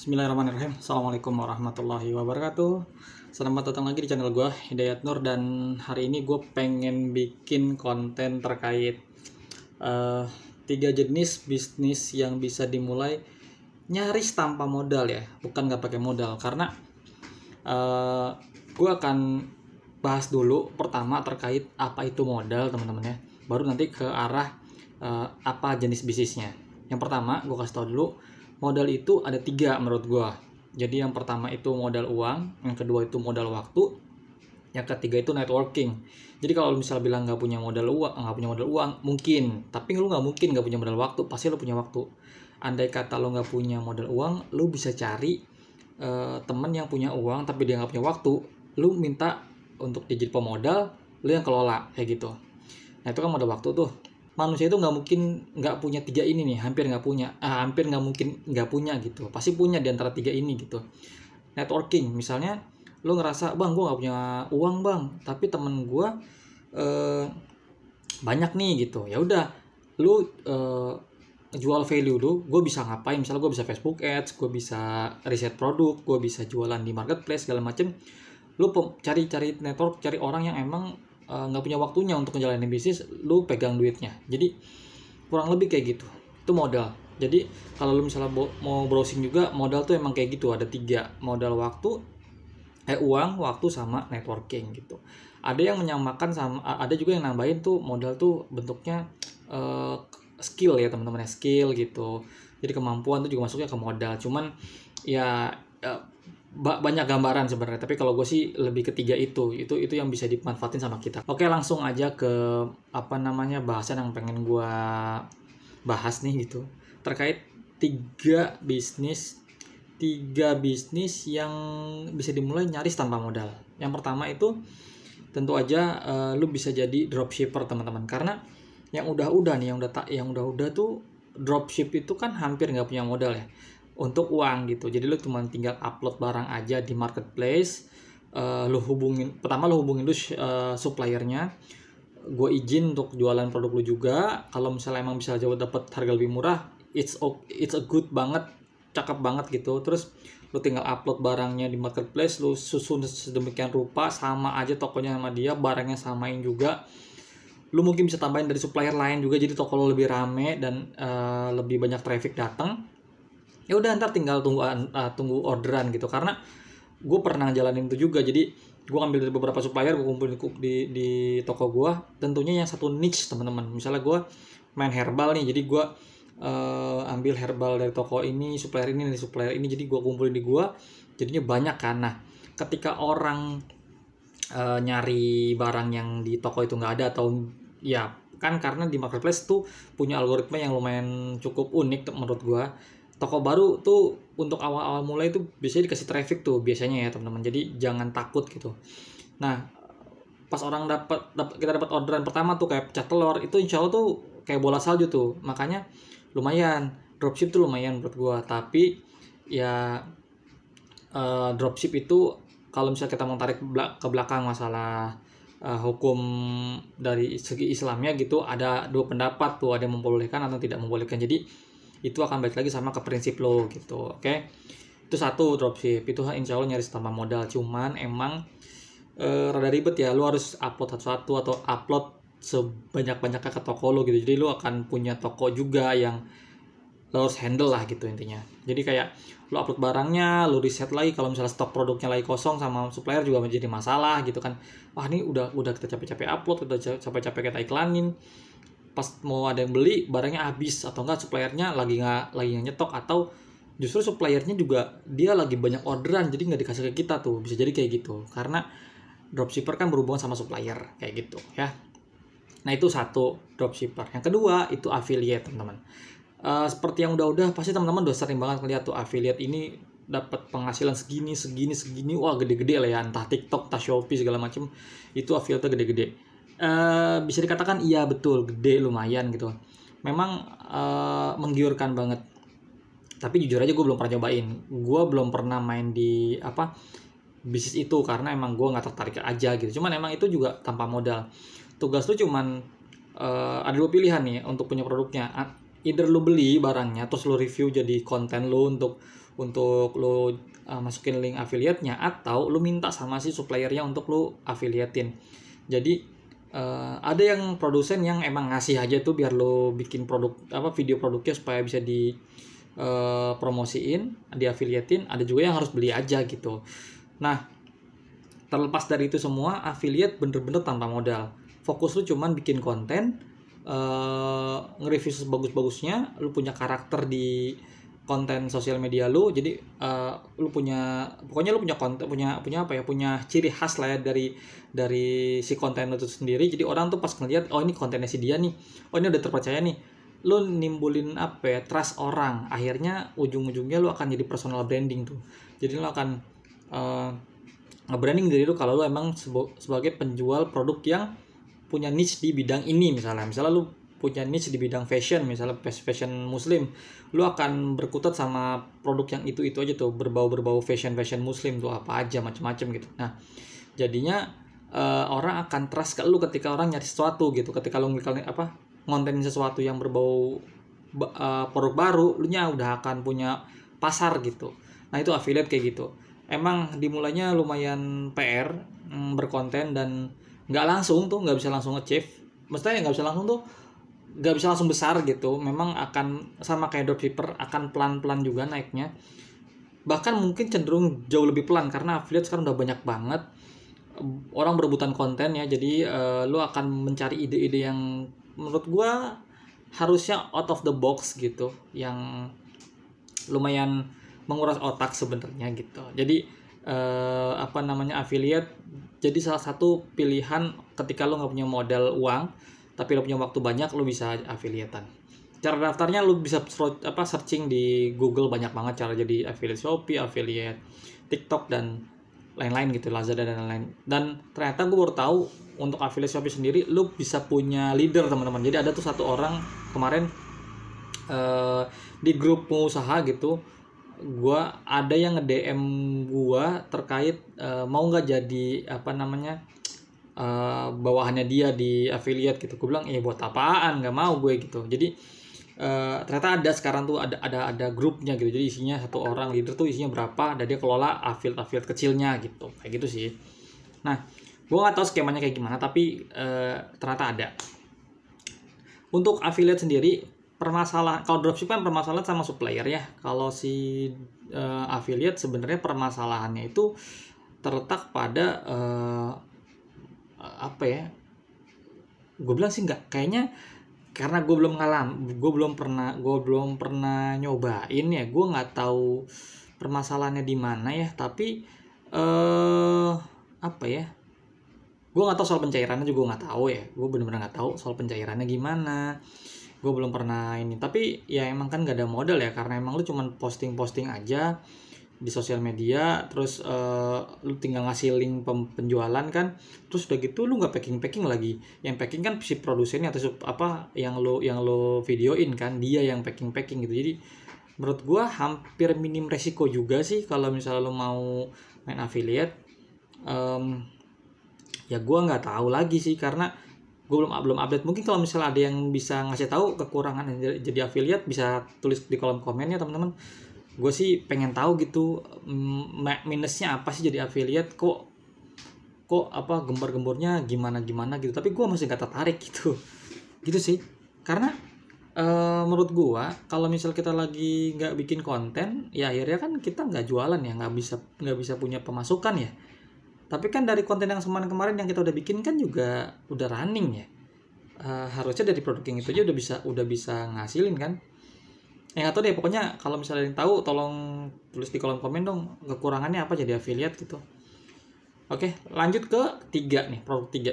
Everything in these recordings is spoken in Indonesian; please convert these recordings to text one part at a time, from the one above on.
Bismillahirrahmanirrahim Assalamualaikum warahmatullahi wabarakatuh Selamat datang lagi di channel gue Hidayat Nur Dan hari ini gue pengen bikin konten terkait uh, Tiga jenis bisnis yang bisa dimulai Nyaris tanpa modal ya Bukan gak pakai modal Karena uh, eh, gue akan bahas dulu Pertama terkait apa itu modal teman-teman ya Baru nanti ke arah uh, apa jenis bisnisnya Yang pertama gue kasih tau dulu modal itu ada tiga menurut gue jadi yang pertama itu modal uang yang kedua itu modal waktu yang ketiga itu networking jadi kalau misal bilang nggak punya modal uang nggak punya modal uang mungkin tapi lu nggak mungkin nggak punya modal waktu pasti lu punya waktu andai kata lu nggak punya modal uang lu bisa cari uh, temen yang punya uang tapi dia nggak punya waktu lu minta untuk dijadi pemodal lu yang kelola kayak gitu nah itu kan modal waktu tuh manusia itu nggak mungkin nggak punya tiga ini nih hampir nggak punya ah, hampir nggak mungkin nggak punya gitu pasti punya di antara tiga ini gitu networking misalnya lo ngerasa bang gue nggak punya uang bang tapi temen gue eh, banyak nih gitu ya udah lo eh, jual value lo gue bisa ngapain misalnya gue bisa Facebook Ads gue bisa riset produk gue bisa jualan di marketplace segala macem lo cari-cari network cari orang yang emang Eh, nggak uh, punya waktunya untuk ngejalanin bisnis lu pegang duitnya jadi kurang lebih kayak gitu itu modal jadi kalau lu misalnya mau browsing juga modal tuh emang kayak gitu ada tiga modal waktu eh uang waktu sama networking gitu ada yang menyamakan sama ada juga yang nambahin tuh modal tuh bentuknya uh, skill ya teman-teman skill gitu jadi kemampuan tuh juga masuknya ke modal cuman ya eh, ba banyak gambaran sebenarnya tapi kalau gue sih lebih ketiga itu itu itu yang bisa dimanfaatin sama kita oke langsung aja ke apa namanya bahasan yang pengen gue bahas nih gitu terkait tiga bisnis tiga bisnis yang bisa dimulai nyaris tanpa modal yang pertama itu tentu aja uh, lu bisa jadi dropshipper teman-teman karena yang udah-udah nih yang udah tak yang udah-udah tuh dropship itu kan hampir nggak punya modal ya untuk uang gitu. Jadi lu cuma tinggal upload barang aja di marketplace. Uh, lu hubungin pertama lu hubungin lu uh, eh, suppliernya gue izin untuk jualan produk lu juga kalau misalnya emang bisa jauh dapat harga lebih murah it's okay, it's a good banget cakep banget gitu terus lu tinggal upload barangnya di marketplace lu susun sedemikian rupa sama aja tokonya sama dia barangnya samain juga lu mungkin bisa tambahin dari supplier lain juga jadi toko lo lebih rame dan uh, lebih banyak traffic datang ya udah ntar tinggal tunggu uh, tunggu orderan gitu karena gue pernah jalanin itu juga jadi gue ambil dari beberapa supplier gue kumpulin di di toko gue tentunya yang satu niche teman-teman misalnya gue main herbal nih jadi gue uh, ambil herbal dari toko ini supplier ini dari supplier ini jadi gue kumpulin di gue jadinya banyak kan nah ketika orang uh, nyari barang yang di toko itu nggak ada atau ya kan karena di marketplace tuh punya algoritma yang lumayan cukup unik menurut gue toko baru tuh untuk awal-awal mulai itu biasanya dikasih traffic tuh biasanya ya teman-teman jadi jangan takut gitu nah pas orang dapat kita dapat orderan pertama tuh kayak pecah telur itu insya Allah tuh kayak bola salju tuh makanya lumayan dropship tuh lumayan buat gua tapi ya uh, dropship itu kalau misalnya kita mau tarik ke belakang masalah uh, hukum dari segi Islamnya gitu ada dua pendapat tuh ada yang membolehkan atau tidak membolehkan jadi itu akan balik lagi sama ke prinsip lo gitu oke okay? itu satu dropship itu insya Allah nyaris tambah modal cuman emang e, rada ribet ya lo harus upload satu-satu atau upload sebanyak-banyaknya ke toko lo gitu jadi lo akan punya toko juga yang lo harus handle lah gitu intinya jadi kayak lo upload barangnya lo reset lagi kalau misalnya stok produknya lagi kosong sama supplier juga menjadi masalah gitu kan wah ini udah udah kita capek-capek upload udah capek-capek kita iklanin pas mau ada yang beli barangnya habis atau enggak suppliernya lagi nggak lagi gak nyetok atau justru suppliernya juga dia lagi banyak orderan jadi nggak dikasih ke kita tuh bisa jadi kayak gitu karena dropshipper kan berhubungan sama supplier kayak gitu ya nah itu satu dropshipper yang kedua itu affiliate teman-teman uh, seperti yang udah-udah pasti teman-teman udah sering banget ngeliat tuh affiliate ini dapat penghasilan segini segini segini wah gede-gede lah ya entah TikTok entah Shopee segala macem itu affiliate gede-gede Eh, bisa dikatakan iya betul gede lumayan gitu memang uh, menggiurkan banget tapi jujur aja gue belum pernah cobain gue belum pernah main di apa bisnis itu karena emang gue nggak tertarik aja gitu cuman emang itu juga tanpa modal tugas tuh cuman uh, ada dua pilihan nih untuk punya produknya either lu beli barangnya terus lu review jadi konten lu untuk untuk lu uh, masukin link affiliate-nya atau lu minta sama si suppliernya untuk lu affiliatein jadi uh, ada yang produsen yang emang ngasih aja tuh biar lo bikin produk apa video produknya supaya bisa di uh, promosiin, di affiliatein ada juga yang harus beli aja gitu. Nah, terlepas dari itu semua, affiliate bener-bener tanpa modal. Fokus lu cuman bikin konten, uh, nge-review sebagus-bagusnya, lu punya karakter di konten sosial media lu jadi uh, lu punya pokoknya lu punya konten punya punya apa ya punya ciri khas lah ya dari dari si konten itu sendiri jadi orang tuh pas ngeliat oh ini kontennya si dia nih oh ini udah terpercaya nih lu nimbulin apa ya trust orang akhirnya ujung-ujungnya lu akan jadi personal branding tuh jadi lu akan uh, eh, branding diri lu kalau lu emang sebagai penjual produk yang punya niche di bidang ini misalnya misalnya lu punya niche di bidang fashion misalnya fashion muslim lu akan berkutat sama produk yang itu itu aja tuh berbau berbau fashion fashion muslim tuh apa aja macam-macam gitu nah jadinya uh, orang akan trust ke lu ketika orang nyari sesuatu gitu ketika lu ngiklan apa ngontenin sesuatu yang berbau uh, produk baru lu nya udah akan punya pasar gitu nah itu affiliate kayak gitu emang dimulainya lumayan PR mm, berkonten dan nggak langsung tuh nggak bisa langsung achieve maksudnya nggak bisa langsung tuh nggak bisa langsung besar gitu memang akan sama kayak dropshipper akan pelan-pelan juga naiknya bahkan mungkin cenderung jauh lebih pelan karena affiliate sekarang udah banyak banget orang berebutan konten ya jadi uh, eh, lo akan mencari ide-ide yang menurut gue harusnya out of the box gitu yang lumayan menguras otak sebenarnya gitu jadi uh, apa namanya affiliate jadi salah satu pilihan ketika lo nggak punya modal uang tapi lo punya waktu banyak lo bisa afiliatan cara daftarnya lo bisa apa searching di Google banyak banget cara jadi affiliate Shopee affiliate TikTok dan lain-lain gitu Lazada dan lain-lain dan ternyata gue baru tahu untuk affiliate Shopee sendiri lo bisa punya leader teman-teman jadi ada tuh satu orang kemarin uh, di grup pengusaha gitu gue ada yang nge DM gue terkait uh, mau nggak jadi apa namanya Eh, bawahannya dia di affiliate gitu gue bilang eh buat apaan nggak mau gue gitu jadi uh, ternyata ada sekarang tuh ada ada ada grupnya gitu jadi isinya satu orang leader tuh isinya berapa dan dia kelola affiliate affiliate kecilnya gitu kayak gitu sih nah gue nggak tahu skemanya kayak gimana tapi uh, ternyata ada untuk affiliate sendiri permasalahan kalau dropship kan permasalahan sama supplier ya kalau si uh, affiliate sebenarnya permasalahannya itu terletak pada uh, apa ya gue bilang sih nggak kayaknya karena gue belum ngalam gue belum pernah gue belum pernah nyobain ya gue nggak tahu permasalahannya di mana ya tapi eh apa ya gue nggak tahu soal pencairannya juga gue nggak tahu ya gue bener-bener nggak tahu soal pencairannya gimana gue belum pernah ini tapi ya emang kan gak ada modal ya karena emang lu cuman posting-posting aja di sosial media terus uh, lu tinggal ngasih link penjualan kan terus udah gitu lu nggak packing packing lagi yang packing kan si produsennya atau apa yang lo yang lo videoin kan dia yang packing packing gitu jadi menurut gua hampir minim resiko juga sih kalau misalnya lo mau main affiliate um, ya gua nggak tahu lagi sih karena gue belum belum update mungkin kalau misalnya ada yang bisa ngasih tahu kekurangan yang jadi affiliate bisa tulis di kolom komennya teman-teman gue sih pengen tahu gitu mm, minusnya apa sih jadi affiliate kok kok apa gembar-gembornya gimana gimana gitu tapi gue masih gak tertarik gitu gitu sih karena e, menurut gue kalau misal kita lagi nggak bikin konten ya akhirnya kan kita nggak jualan ya nggak bisa nggak bisa punya pemasukan ya tapi kan dari konten yang semalam kemarin yang kita udah bikin kan juga udah running ya e, harusnya dari produk yang itu aja udah bisa udah bisa ngasilin kan yang atau deh pokoknya kalau misalnya yang tahu tolong tulis di kolom komen dong kekurangannya apa jadi affiliate gitu oke lanjut ke tiga nih produk tiga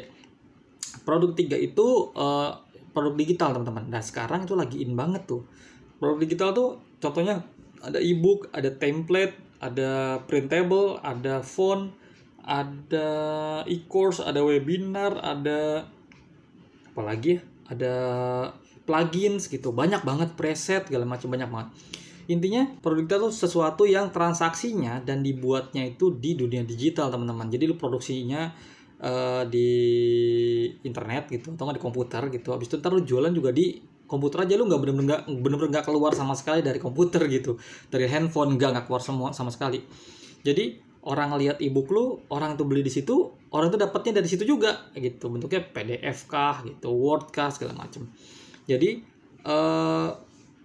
produk tiga itu uh, produk digital teman-teman nah sekarang itu lagi in banget tuh produk digital tuh contohnya ada e-book ada template ada printable ada font ada e-course ada webinar ada apa lagi ya ada plugins gitu banyak banget preset segala macam banyak banget intinya produk kita tuh sesuatu yang transaksinya dan dibuatnya itu di dunia digital teman-teman jadi lu produksinya uh, di internet gitu atau nggak di komputer gitu habis itu ntar lu jualan juga di komputer aja lu nggak bener-bener nggak bener-bener nggak keluar sama sekali dari komputer gitu dari handphone nggak nggak keluar semua sama sekali jadi orang lihat ebook lu orang itu beli di situ orang itu dapatnya dari situ juga gitu bentuknya PDF kah gitu Word kah segala macam jadi uh,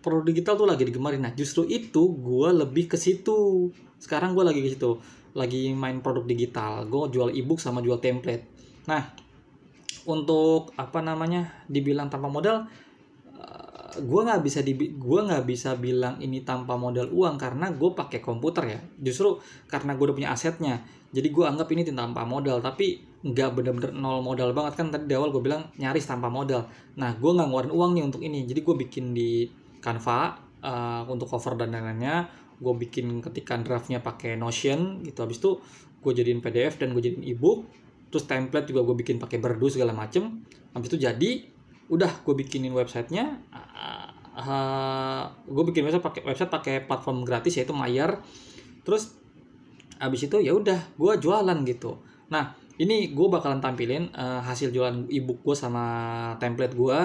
produk digital tuh lagi digemari nah justru itu gue lebih ke situ sekarang gue lagi ke situ lagi main produk digital gue jual ebook sama jual template nah untuk apa namanya dibilang tanpa modal eh, gue nggak bisa di gue nggak bisa bilang ini tanpa modal uang karena gue pakai komputer ya justru karena gue udah punya asetnya jadi gue anggap ini tanpa modal tapi nggak bener-bener nol modal banget kan tadi di awal gue bilang nyaris tanpa modal nah gue nggak ngeluarin uangnya untuk ini jadi gue bikin di Canva uh, untuk cover dan lain-lainnya gue bikin ketikan draftnya pakai Notion gitu habis itu gue jadiin PDF dan gue jadiin ebook terus template juga gue bikin pakai berdu segala macem habis itu jadi udah gue bikinin websitenya uh, eh, gue bikin website pakai website pakai platform gratis yaitu Mayer terus abis itu ya udah gue jualan gitu nah ini gue bakalan tampilin uh, hasil jualan ebook gue sama template gue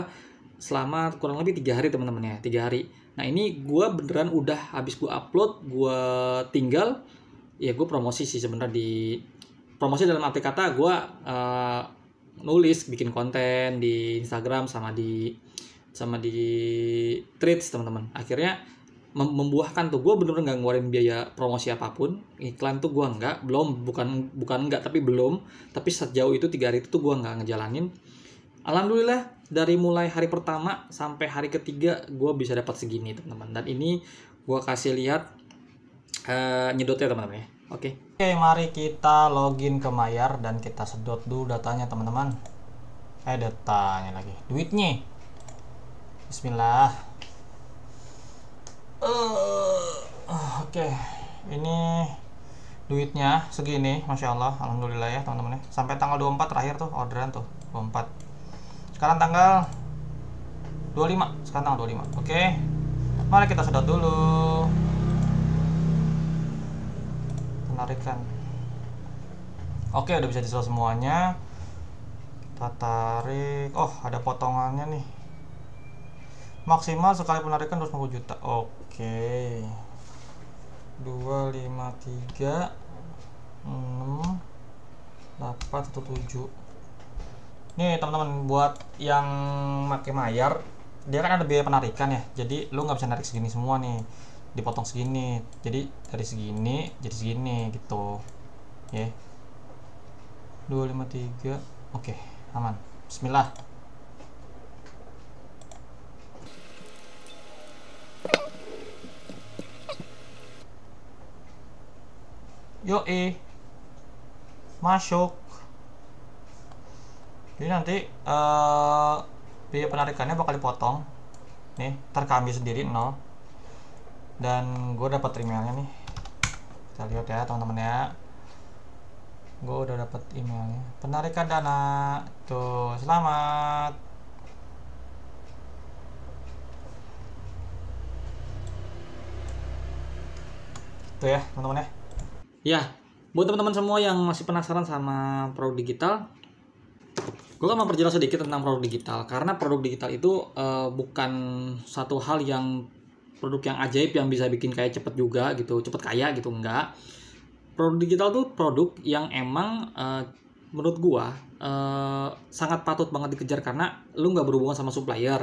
selama kurang lebih tiga hari teman-teman ya tiga hari nah ini gue beneran udah abis gue upload gue tinggal ya gue promosi sih sebenarnya di promosi dalam arti kata gue uh, nulis bikin konten di Instagram sama di sama di threads teman-teman akhirnya mem membuahkan tuh gue bener-bener nggak ngeluarin biaya promosi apapun iklan tuh gue nggak belum bukan bukan nggak tapi belum tapi sejauh itu tiga hari itu tuh gue nggak ngejalanin alhamdulillah dari mulai hari pertama sampai hari ketiga gue bisa dapat segini teman-teman dan ini gue kasih lihat uh, nyedotnya teman-teman ya oke okay. oke okay, mari kita login ke Mayar dan kita sedot dulu datanya teman-teman eh datanya lagi duitnya Bismillah uh, oke okay. ini duitnya segini masya Allah alhamdulillah ya teman-teman ya sampai tanggal 24 terakhir tuh orderan tuh 24 sekarang tanggal 25 sekarang tanggal 25 oke okay. mari kita sedot dulu penarikan oke okay, udah bisa disuruh semuanya kita tarik oh ada potongannya nih maksimal sekali penarikan 250 juta oke Oke. 2 5 3 6 8 1 7. Nih, teman-teman, buat yang pakai mayar, dia kan ada biaya penarikan ya. Jadi lu nggak bisa narik segini semua nih. Dipotong segini. Jadi dari segini jadi segini gitu. Ya. lima 253. Oke, aman. Bismillah. yo eh masuk jadi nanti uh, biaya penarikannya bakal dipotong nih terkami sendiri nol dan gue dapat emailnya nih kita lihat ya teman-teman ya gue udah dapat emailnya penarikan dana tuh selamat tuh ya teman-teman ya ya buat teman-teman semua yang masih penasaran sama produk digital gue akan memperjelas sedikit tentang produk digital karena produk digital itu uh, bukan satu hal yang produk yang ajaib yang bisa bikin kayak cepet juga gitu cepet kaya gitu enggak produk digital tuh produk yang emang uh, menurut gua uh, sangat patut banget dikejar karena lu nggak berhubungan sama supplier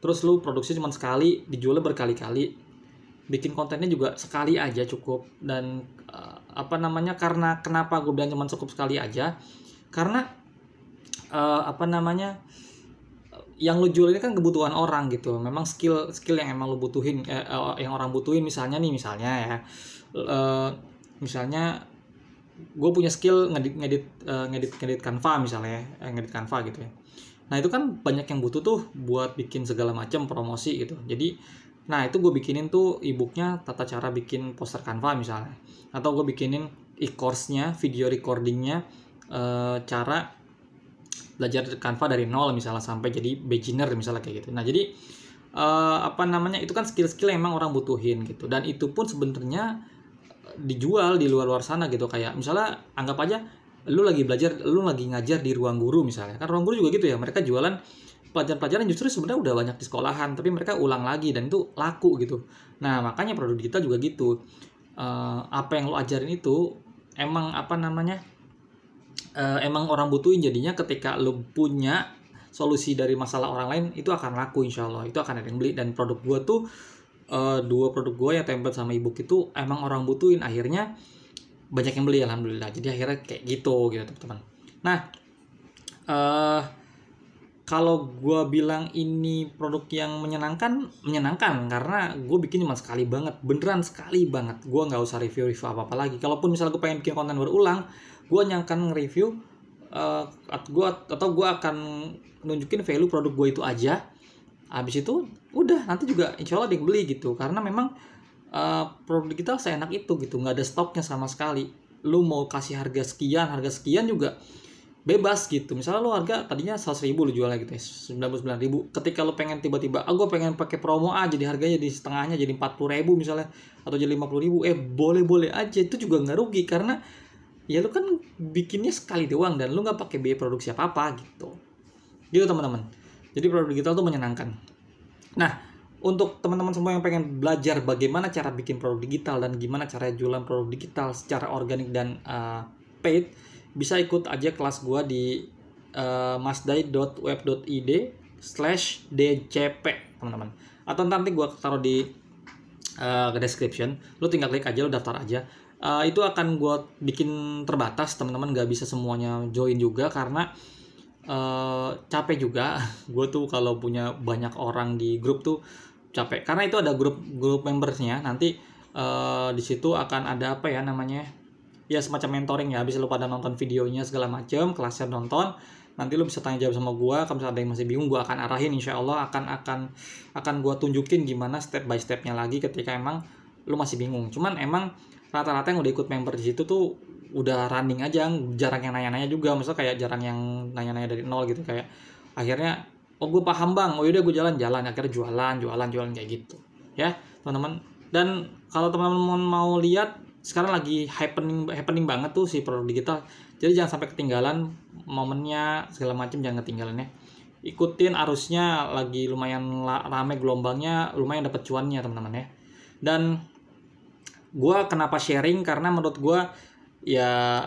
terus lu produksi cuma sekali dijual berkali-kali bikin kontennya juga sekali aja cukup dan apa namanya karena kenapa gue bilang cuma cukup sekali aja karena uh, apa namanya yang lo jual ini kan kebutuhan orang gitu memang skill skill yang emang lo butuhin eh, eh, yang orang butuhin misalnya nih misalnya ya uh, misalnya gue punya skill ngedit ngedit uh, ngedit ngedit kanva misalnya ya, eh, ngedit kanva gitu ya Nah itu kan banyak yang butuh tuh buat bikin segala macam promosi gitu. Jadi nah itu gue bikinin tuh e-booknya tata cara bikin poster kanva misalnya. Atau gue bikinin e-course-nya, video recording-nya, e, cara belajar kanva dari nol misalnya sampai jadi beginner misalnya kayak gitu. Nah jadi e, apa namanya itu kan skill-skill yang emang orang butuhin gitu. Dan itu pun sebenarnya dijual di luar luar sana gitu kayak misalnya anggap aja lu lagi belajar lu lagi ngajar di ruang guru misalnya kan ruang guru juga gitu ya mereka jualan pelajaran-pelajaran justru sebenarnya udah banyak di sekolahan tapi mereka ulang lagi dan itu laku gitu nah makanya produk digital juga gitu uh, apa yang lu ajarin itu emang apa namanya uh, emang orang butuhin jadinya ketika lu punya solusi dari masalah orang lain itu akan laku insya Allah itu akan ada yang beli dan produk gua tuh uh, dua produk gua ya template sama ebook itu emang orang butuhin akhirnya banyak yang beli alhamdulillah jadi akhirnya kayak gitu gitu teman-teman nah uh, kalau gue bilang ini produk yang menyenangkan menyenangkan karena gue bikin cuma sekali banget beneran sekali banget gue nggak usah review review apa apa lagi kalaupun misalnya gue pengen bikin konten berulang gue nyangkan nge-review uh, gua, atau gue akan nunjukin value produk gue itu aja habis itu udah nanti juga insyaallah Allah gitu karena memang Eh, produk digital seenak itu gitu nggak ada stoknya sama sekali lu mau kasih harga sekian harga sekian juga bebas gitu misalnya lu harga tadinya 100 ribu lu jualnya gitu ya 99 ribu ketika lu pengen tiba-tiba ah pengen pakai promo a jadi harganya di setengahnya jadi 40 ribu misalnya atau jadi 50 ribu eh boleh-boleh aja itu juga nggak rugi karena ya lu kan bikinnya sekali doang dan lu nggak pakai biaya produksi apa-apa gitu gitu teman-teman jadi produk digital tuh menyenangkan nah untuk teman-teman semua yang pengen belajar bagaimana cara bikin produk digital dan gimana cara jualan produk digital secara organik dan uh, paid bisa ikut aja kelas gue di uh, masdai.web.id slash dcp teman-teman atau nanti gue taruh di uh, description lu tinggal klik aja lu daftar aja uh, itu akan gue bikin terbatas teman-teman gak bisa semuanya join juga karena uh, capek juga gue tuh kalau punya banyak orang di grup tuh capek karena itu ada grup grup membersnya nanti uh, di situ akan ada apa ya namanya ya semacam mentoring ya habis lu pada nonton videonya segala macem kelasnya nonton nanti lu bisa tanya jawab sama gue, kalau misalnya ada yang masih bingung gue akan arahin insya Allah akan akan akan gua tunjukin gimana step by stepnya lagi ketika emang lu masih bingung cuman emang rata-rata yang udah ikut member di situ tuh udah running aja jarang yang nanya-nanya juga maksudnya kayak jarang yang nanya-nanya dari nol gitu kayak akhirnya oh gue paham bang oh yaudah gue jalan-jalan akhirnya jualan jualan jualan kayak gitu ya teman-teman dan kalau teman-teman mau lihat sekarang lagi happening happening banget tuh si produk digital jadi jangan sampai ketinggalan momennya segala macam jangan ketinggalan ya ikutin arusnya lagi lumayan rame gelombangnya lumayan dapat cuannya teman-teman ya dan gue kenapa sharing karena menurut gue ya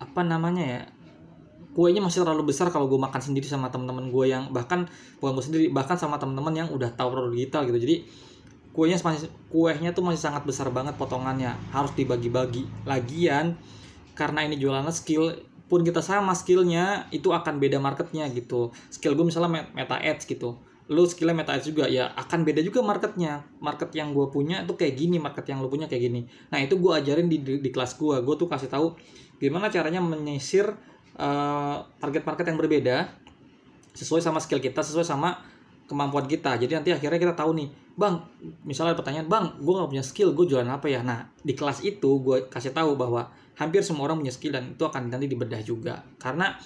apa namanya ya kuenya masih terlalu besar kalau gue makan sendiri sama temen-temen gue yang bahkan bukan gue sendiri bahkan sama temen-temen yang udah tahu produk digital gitu jadi kuenya masih kuenya tuh masih sangat besar banget potongannya harus dibagi-bagi lagian karena ini jualannya skill pun kita sama skillnya itu akan beda marketnya gitu skill gue misalnya meta ads gitu lu skillnya meta ads juga ya akan beda juga marketnya market yang gue punya tuh kayak gini market yang lu punya kayak gini nah itu gue ajarin di, di, di kelas gue gue tuh kasih tahu gimana caranya menyisir uh, eh, target market yang berbeda sesuai sama skill kita sesuai sama kemampuan kita jadi nanti akhirnya kita tahu nih bang misalnya pertanyaan bang gue nggak punya skill gue jualan apa ya nah di kelas itu gue kasih tahu bahwa hampir semua orang punya skill dan itu akan nanti dibedah juga karena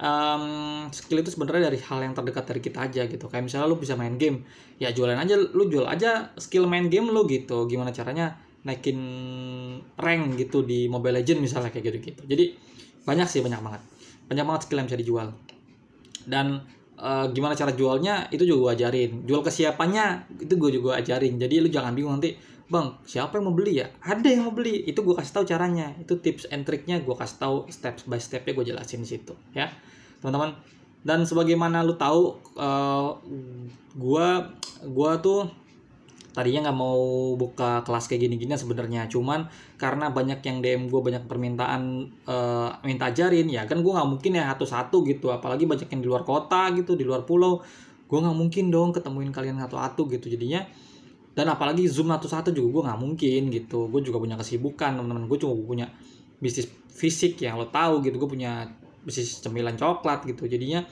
um, skill itu sebenarnya dari hal yang terdekat dari kita aja gitu kayak misalnya lu bisa main game ya jualan aja lu jual aja skill main game lu gitu gimana caranya naikin rank gitu di Mobile Legend misalnya kayak gitu-gitu jadi banyak sih banyak banget banyak banget skill yang bisa dijual dan e, gimana cara jualnya itu juga gue ajarin jual kesiapannya itu gue juga ajarin jadi lu jangan bingung nanti bang siapa yang mau beli ya ada yang mau beli itu gue kasih tahu caranya itu tips and triknya gue kasih tahu step by stepnya gue jelasin di situ ya teman-teman dan sebagaimana lu tahu uh, eh, gue tuh tadinya nggak mau buka kelas kayak gini-gini sebenarnya cuman karena banyak yang DM gue banyak permintaan uh, minta ajarin ya kan gue nggak mungkin ya satu-satu gitu apalagi banyak yang di luar kota gitu di luar pulau gue nggak mungkin dong ketemuin kalian satu-satu gitu jadinya dan apalagi zoom satu-satu juga gue nggak mungkin gitu gue juga punya kesibukan teman-teman gue cuma punya bisnis fisik yang lo tahu gitu gue punya bisnis cemilan coklat gitu jadinya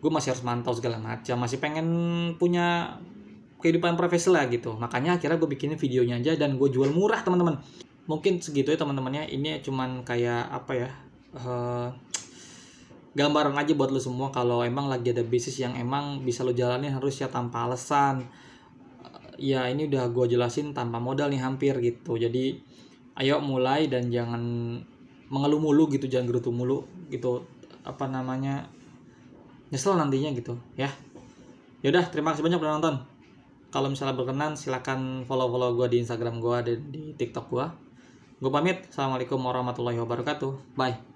gue masih harus mantau segala macam masih pengen punya kehidupan profesional lah gitu makanya akhirnya gue bikinin videonya aja dan gue jual murah teman-teman mungkin segitu ya teman-temannya ini cuman kayak apa ya uh, gambaran aja buat lo semua kalau emang lagi ada bisnis yang emang bisa lo jalani harus ya tanpa alasan ya ini udah gue jelasin tanpa modal nih hampir gitu jadi ayo mulai dan jangan mengeluh mulu gitu jangan gerutu mulu gitu apa namanya nyesel nantinya gitu ya yaudah terima kasih banyak udah nonton kalau misalnya berkenan silahkan follow follow gue di instagram gue dan di tiktok gue gue pamit assalamualaikum warahmatullahi wabarakatuh bye